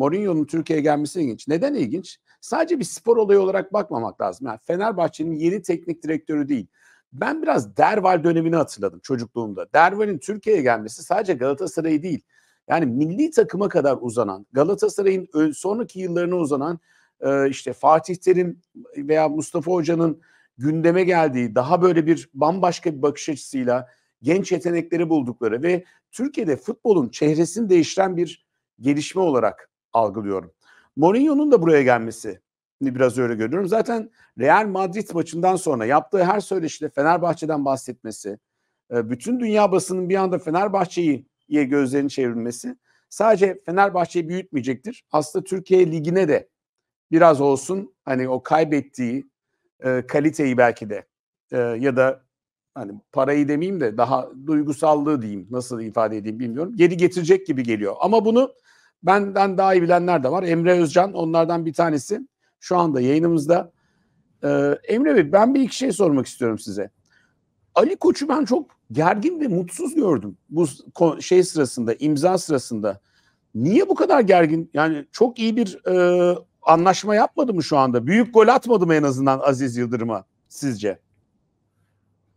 Mourinho'nun Türkiye'ye gelmesi ilginç. Neden ilginç? Sadece bir spor olayı olarak bakmamak lazım. Yani Fenerbahçe'nin yeni teknik direktörü değil. Ben biraz Derval dönemini hatırladım çocukluğumda. Derval'in Türkiye'ye gelmesi sadece Galatasaray'ı değil. Yani milli takıma kadar uzanan, Galatasaray'ın sonraki yıllarına uzanan e, işte Fatih Terim veya Mustafa Hoca'nın gündeme geldiği, daha böyle bir bambaşka bir bakış açısıyla genç yetenekleri buldukları ve Türkiye'de futbolun çehresini değiştiren bir gelişme olarak algılıyorum. Mourinho'nun da buraya gelmesi biraz öyle görüyorum. Zaten Real Madrid maçından sonra yaptığı her söyleşide Fenerbahçe'den bahsetmesi, e, bütün dünya basının bir anda Fenerbahçe'yi gözlerini çevirmesi, sadece Fenerbahçe'yi büyütmeyecektir. Aslında Türkiye Ligi'ne de biraz olsun hani o kaybettiği e, kaliteyi belki de e, ya da hani parayı demeyeyim de daha duygusallığı diyeyim nasıl ifade edeyim bilmiyorum. Geri getirecek gibi geliyor. Ama bunu Benden daha iyi bilenler de var. Emre Özcan onlardan bir tanesi. Şu anda yayınımızda. Ee, Emre Bey ben bir iki şey sormak istiyorum size. Ali Koç'u ben çok gergin ve mutsuz gördüm bu şey sırasında, imza sırasında. Niye bu kadar gergin? Yani çok iyi bir e, anlaşma yapmadı mı şu anda? Büyük gol atmadı mı en azından Aziz Yıldırım'a sizce?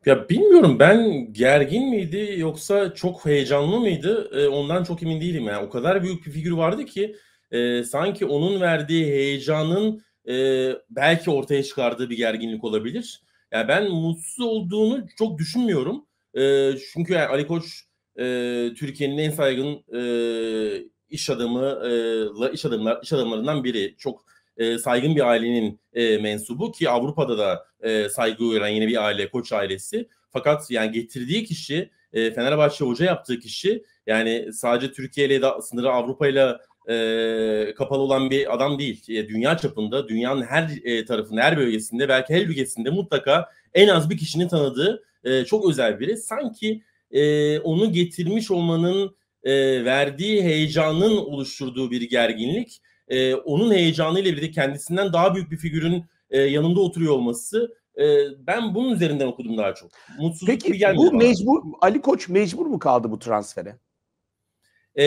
Ya bilmiyorum ben gergin miydi yoksa çok heyecanlı mıydı e, ondan çok emin değilim. Yani o kadar büyük bir figür vardı ki e, sanki onun verdiği heyecanın e, belki ortaya çıkardığı bir gerginlik olabilir. Ya yani ben mutsuz olduğunu çok düşünmüyorum. E, çünkü yani Ali Koç e, Türkiye'nin en saygın e, iş adamı e, iş adamlar iş adamlarından biri. Çok e, saygın bir ailenin e, mensubu ki Avrupa'da da e, saygı gören yine bir aile Koç ailesi. Fakat yani getirdiği kişi e, Fenerbahçe hoca yaptığı kişi yani sadece Türkiye ile sınırı Avrupa ile e, kapalı olan bir adam değil. E, dünya çapında, dünyanın her e, tarafında, her bölgesinde, belki her bölgesinde mutlaka en az bir kişinin tanıdığı e, çok özel biri. Sanki e, onu getirmiş olmanın e, verdiği heyecanın oluşturduğu bir gerginlik e, onun heyecanıyla birlikte kendisinden daha büyük bir figürün e, yanında oturuyor olması e, ben bunun üzerinden okudum daha çok. Mutsuzluk Peki bu bana. mecbur Ali Koç mecbur mu kaldı bu transfere? E,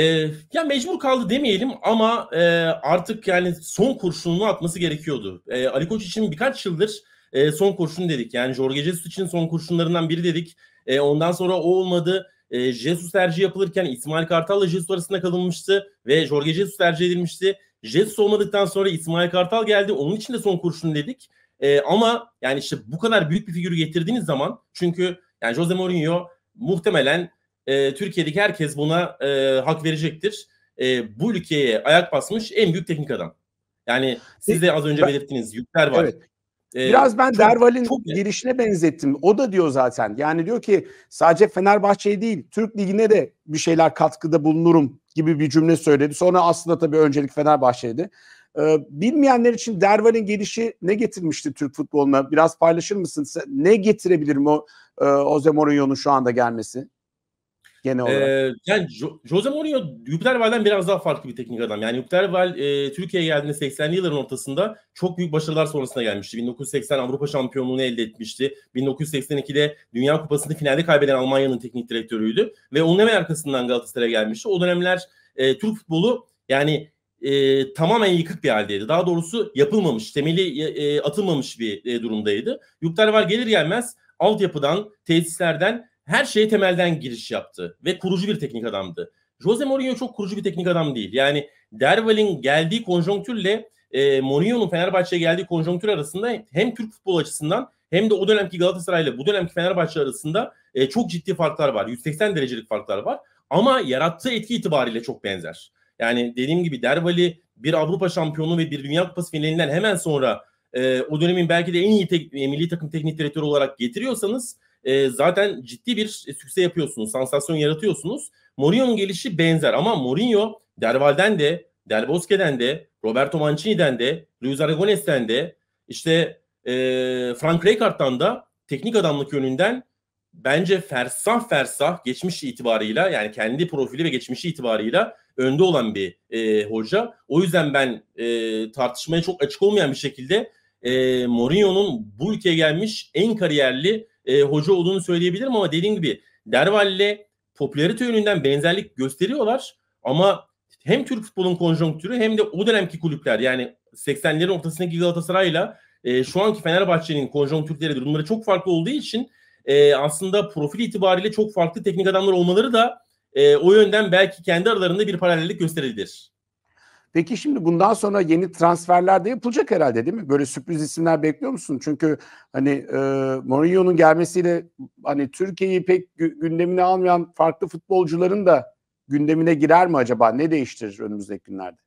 ya mecbur kaldı demeyelim ama e, artık yani son kurşununu atması gerekiyordu. E, Ali Koç için birkaç yıldır e, son kurşun dedik. Yani Jorge Jesus için son kurşunlarından biri dedik. E, ondan sonra o olmadı. E, Jesus tercih yapılırken İsmail Kartal ile Jesus arasında kalınmıştı ve Jorge Jesus tercih edilmişti. Jets olmadıktan sonra İsmail Kartal geldi. Onun için de son kurşun dedik. E, ama yani işte bu kadar büyük bir figürü getirdiğiniz zaman çünkü yani Jose Mourinho muhtemelen e, Türkiye'deki herkes buna e, hak verecektir. E, bu ülkeye ayak basmış en büyük teknik adam. Yani siz de az önce belirttiniz yükler var. Evet. Ee, Biraz ben çok, Derval'in çok girişine benzettim. O da diyor zaten. Yani diyor ki sadece Fenerbahçe değil Türk Ligi'ne de bir şeyler katkıda bulunurum gibi bir cümle söyledi. Sonra aslında tabii öncelik Fenerbahçe'ydi. Ee, bilmeyenler için Derval'in gelişi ne getirmişti Türk futboluna? Biraz paylaşır mısın? Ne getirebilir mi o, e, Jose Mourinho'nun şu anda gelmesi? Gene ee, olarak. Ee, yani Jose Mourinho Jupiter Val'den biraz daha farklı bir teknik adam. Yani Jupiter Val e, Türkiye'ye geldiğinde 80'li yılların ortasında çok büyük başarılar sonrasında gelmişti. 1980 Avrupa şampiyonluğunu elde etmişti. 1982'de Dünya Kupası'nı finalde kaybeden Almanya'nın teknik direktörüydü. Ve onun hemen arkasından Galatasaray'a gelmişti. O dönemler e, Türk futbolu yani e, tamamen yıkık bir haldeydi. Daha doğrusu yapılmamış, temeli e, e atılmamış bir e, durumdaydı. Yupter var gelir gelmez altyapıdan, tesislerden her şeye temelden giriş yaptı ve kurucu bir teknik adamdı. Jose Mourinho çok kurucu bir teknik adam değil. Yani Derval'in geldiği konjonktürle e, Mourinho'nun Fenerbahçe'ye geldiği konjonktür arasında hem Türk futbol açısından hem de o dönemki Galatasaray ile bu dönemki Fenerbahçe arasında e, çok ciddi farklar var. 180 derecelik farklar var. Ama yarattığı etki itibariyle çok benzer. Yani dediğim gibi Dervali bir Avrupa şampiyonu ve bir Dünya Kupası finalinden hemen sonra e, o dönemin belki de en iyi tek, e, milli takım teknik direktörü olarak getiriyorsanız e, zaten ciddi bir e, sükse yapıyorsunuz, sansasyon yaratıyorsunuz. Mourinho'nun gelişi benzer ama Mourinho Derval'den de, Del Bosque'den de, Roberto Mancini'den de, Luis Aragones'ten de, işte e, Frank Rijkaard'dan da teknik adamlık yönünden bence fersah fersah geçmiş itibarıyla yani kendi profili ve geçmişi itibarıyla önde olan bir e, hoca. O yüzden ben e, tartışmaya çok açık olmayan bir şekilde e, Mourinho'nun bu ülkeye gelmiş en kariyerli e, hoca olduğunu söyleyebilirim ama dediğim gibi Derval'le popülarite yönünden benzerlik gösteriyorlar ama hem Türk futbolun konjonktürü hem de o dönemki kulüpler yani 80'lerin ortasındaki Galatasaray'la e, şu anki Fenerbahçe'nin konjonktürleri durumları çok farklı olduğu için e, aslında profil itibariyle çok farklı teknik adamlar olmaları da e, o yönden belki kendi aralarında bir paralellik gösterilir. Peki şimdi bundan sonra yeni transferler de yapılacak herhalde değil mi? Böyle sürpriz isimler bekliyor musun? Çünkü hani e, Mourinho'nun gelmesiyle hani Türkiye'yi pek gündemine almayan farklı futbolcuların da gündemine girer mi acaba? Ne değiştirir önümüzdeki günlerde?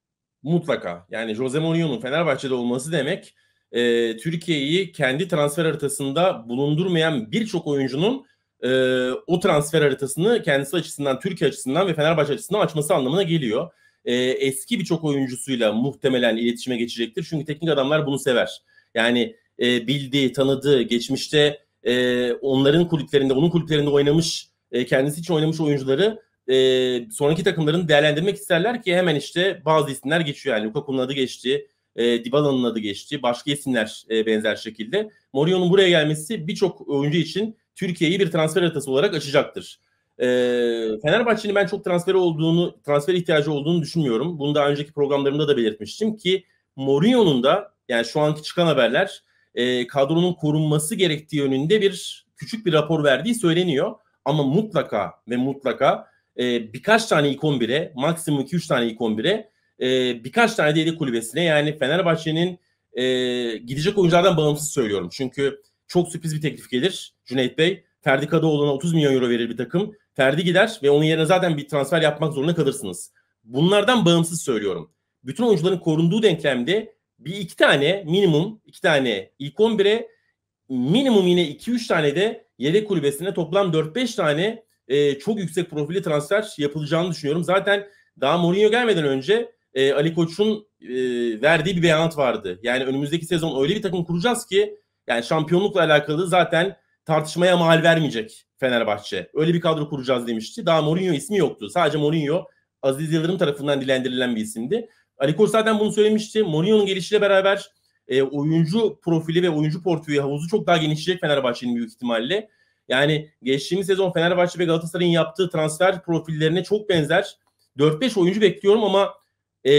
Mutlaka. Yani Jose Mourinho'nun Fenerbahçe'de olması demek e, Türkiye'yi kendi transfer haritasında bulundurmayan birçok oyuncunun e, o transfer haritasını kendisi açısından, Türkiye açısından ve Fenerbahçe açısından açması anlamına geliyor e, eski birçok oyuncusuyla muhtemelen iletişime geçecektir. Çünkü teknik adamlar bunu sever. Yani e, bildiği, tanıdığı, geçmişte e, onların kulüplerinde, onun kulüplerinde oynamış, e, kendisi için oynamış oyuncuları e, sonraki takımların değerlendirmek isterler ki hemen işte bazı isimler geçiyor. Yani Lukaku'nun adı geçti, e, Dybala'nın adı geçti, başka isimler e, benzer şekilde. Mourinho'nun buraya gelmesi birçok oyuncu için Türkiye'yi bir transfer haritası olarak açacaktır. E, Fenerbahçe'nin ben çok transfer olduğunu, transfer ihtiyacı olduğunu düşünmüyorum. Bunu daha önceki programlarımda da belirtmiştim ki Mourinho'nun da yani şu anki çıkan haberler e, kadronun korunması gerektiği yönünde bir küçük bir rapor verdiği söyleniyor. Ama mutlaka ve mutlaka e, birkaç tane ilk 11'e, maksimum 2-3 tane ilk 11'e, e, birkaç tane de yedek kulübesine yani Fenerbahçe'nin e, gidecek oyunculardan bağımsız söylüyorum. Çünkü çok sürpriz bir teklif gelir Cüneyt Bey. Ferdi Kadıoğlu'na 30 milyon euro verir bir takım. Ferdi gider ve onun yerine zaten bir transfer yapmak zorunda kalırsınız. Bunlardan bağımsız söylüyorum. Bütün oyuncuların korunduğu denklemde bir iki tane minimum iki tane ilk 11'e minimum yine 2-3 tane de yedek kulübesine toplam 4-5 tane e, çok yüksek profili transfer yapılacağını düşünüyorum. Zaten daha Mourinho gelmeden önce e, Ali Koç'un e, verdiği bir beyanat vardı. Yani önümüzdeki sezon öyle bir takım kuracağız ki yani şampiyonlukla alakalı zaten tartışmaya mal vermeyecek Fenerbahçe. Öyle bir kadro kuracağız demişti. Daha Mourinho ismi yoktu. Sadece Mourinho Aziz Yıldırım tarafından dilendirilen bir isimdi. Ali Koç zaten bunu söylemişti. Mourinho'nun gelişiyle beraber e, oyuncu profili ve oyuncu portföyü havuzu çok daha genişleyecek Fenerbahçe'nin büyük ihtimalle. Yani geçtiğimiz sezon Fenerbahçe ve Galatasaray'ın yaptığı transfer profillerine çok benzer 4-5 oyuncu bekliyorum ama e,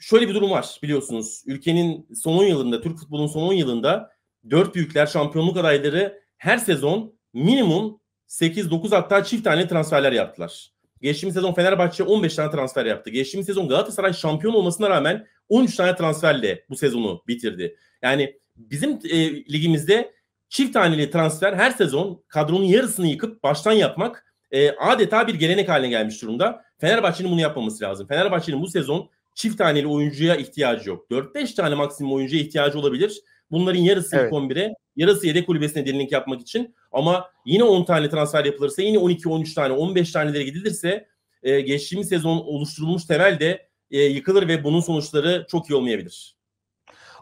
şöyle bir durum var biliyorsunuz. Ülkenin son 10 yılında, Türk futbolunun son 10 yılında dört büyükler şampiyonluk adayları her sezon minimum 8-9 hatta çift tane transferler yaptılar. Geçtiğimiz sezon Fenerbahçe 15 tane transfer yaptı. Geçtiğimiz sezon Galatasaray şampiyon olmasına rağmen 13 tane transferle bu sezonu bitirdi. Yani bizim e, ligimizde çift taneli transfer her sezon kadronun yarısını yıkıp baştan yapmak e, adeta bir gelenek haline gelmiş durumda. Fenerbahçe'nin bunu yapmaması lazım. Fenerbahçe'nin bu sezon çift taneli oyuncuya ihtiyacı yok. 4-5 tane maksimum oyuncuya ihtiyacı olabilir. Bunların yarısı evet. ilk 11'e, yarısı yedek kulübesine derinlik yapmak için. Ama yine 10 tane transfer yapılırsa, yine 12-13 tane, 15 tanelere gidilirse e, geçtiğimiz sezon oluşturulmuş temel de e, yıkılır ve bunun sonuçları çok iyi olmayabilir.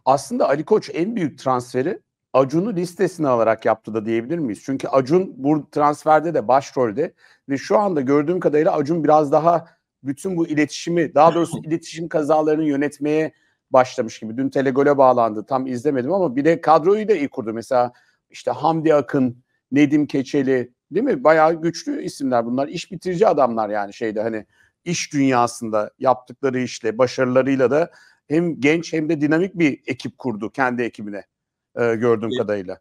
Aslında Ali Koç en büyük transferi Acun'u listesine alarak yaptı da diyebilir miyiz? Çünkü Acun bu transferde de başrolde ve şu anda gördüğüm kadarıyla Acun biraz daha bütün bu iletişimi, daha doğrusu iletişim kazalarını yönetmeye başlamış gibi. Dün Telegol'e bağlandı. Tam izlemedim ama bir de kadroyu da iyi kurdu. Mesela işte Hamdi Akın, Nedim Keçeli değil mi? Bayağı güçlü isimler bunlar. İş bitirici adamlar yani şeyde hani iş dünyasında yaptıkları işle, başarılarıyla da hem genç hem de dinamik bir ekip kurdu kendi ekibine e, gördüğüm evet. kadarıyla.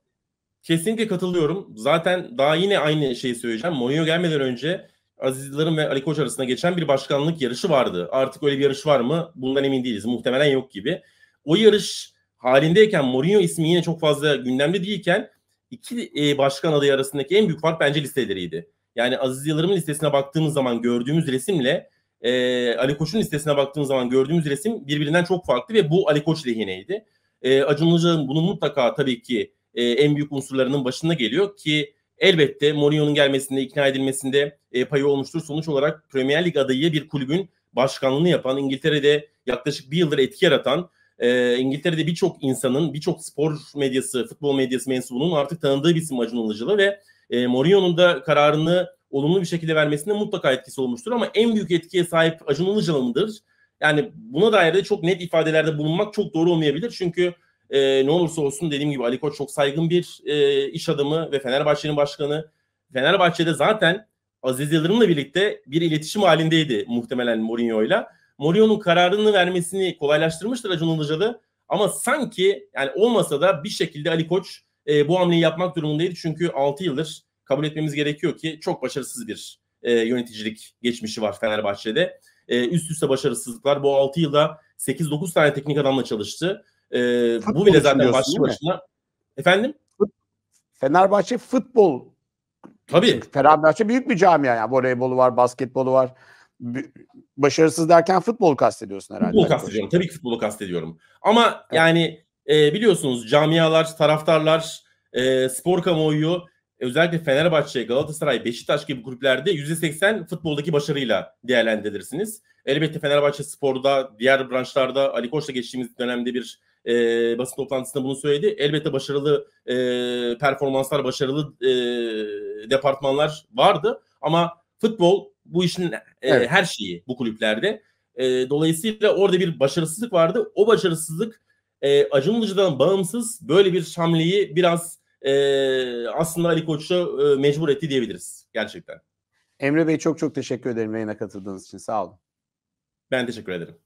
Kesinlikle katılıyorum. Zaten daha yine aynı şeyi söyleyeceğim. Mourinho gelmeden önce Aziz Yıldırım ve Ali Koç arasında geçen bir başkanlık yarışı vardı. Artık öyle bir yarış var mı? Bundan emin değiliz. Muhtemelen yok gibi. O yarış halindeyken Mourinho ismi yine çok fazla gündemde değilken iki e, başkan adayı arasındaki en büyük fark bence listeleriydi. Yani Aziz Yıldırım'ın listesine baktığımız zaman gördüğümüz resimle e, Ali Koç'un listesine baktığımız zaman gördüğümüz resim birbirinden çok farklı ve bu Ali Koç lehineydi. E, Acun Ilıcalı'nın bunun mutlaka tabii ki e, en büyük unsurlarının başında geliyor ki elbette Mourinho'nun gelmesinde, ikna edilmesinde e, payı olmuştur. Sonuç olarak Premier Lig adayı bir kulübün başkanlığını yapan, İngiltere'de yaklaşık bir yıldır etki yaratan, e, İngiltere'de birçok insanın, birçok spor medyası, futbol medyası mensubunun artık tanıdığı bir isim Acun Ilıcalı ve e, Mourinho'nun da kararını olumlu bir şekilde vermesinde mutlaka etkisi olmuştur. Ama en büyük etkiye sahip Acun Ilıcalı mıdır? Yani buna dair de çok net ifadelerde bulunmak çok doğru olmayabilir. Çünkü e, ne olursa olsun dediğim gibi Ali Koç çok saygın bir e, iş adamı ve Fenerbahçe'nin başkanı. Fenerbahçe'de zaten Aziz Yıldırım'la birlikte bir iletişim halindeydi muhtemelen Mourinho'yla. Mourinho'nun kararını vermesini kolaylaştırmıştır Acun Ilıcalı. Ama sanki yani olmasa da bir şekilde Ali Koç e, bu hamleyi yapmak durumundaydı. Çünkü 6 yıldır kabul etmemiz gerekiyor ki çok başarısız bir e, yöneticilik geçmişi var Fenerbahçe'de. E, üst üste başarısızlıklar. Bu 6 yılda 8-9 tane teknik adamla çalıştı. E, bu bile zaten başlı başına. Efendim? Fenerbahçe futbol. Tabii. Fenerbahçe büyük bir camia yani. Voleybolu var, basketbolu var. Başarısız derken futbol kastediyorsun herhalde. Futbol kastediyorum. Tabii ki futbolu kastediyorum. Ama evet. yani e, biliyorsunuz camialar, taraftarlar, e, spor kamuoyu özellikle Fenerbahçe, Galatasaray, Beşiktaş gibi kulüplerde %80 futboldaki başarıyla değerlendirirsiniz. Elbette Fenerbahçe sporda, diğer branşlarda Ali Koç'la geçtiğimiz dönemde bir e, basın toplantısında bunu söyledi. Elbette başarılı e, performanslar, başarılı e, departmanlar vardı ama futbol bu işin e, evet. her şeyi bu kulüplerde. E, dolayısıyla orada bir başarısızlık vardı. O başarısızlık e, Acun bağımsız böyle bir hamleyi biraz e, aslında Ali Koç'a e, mecbur etti diyebiliriz gerçekten. Emre Bey çok çok teşekkür ederim yayına katıldığınız için. Sağ olun. Ben teşekkür ederim.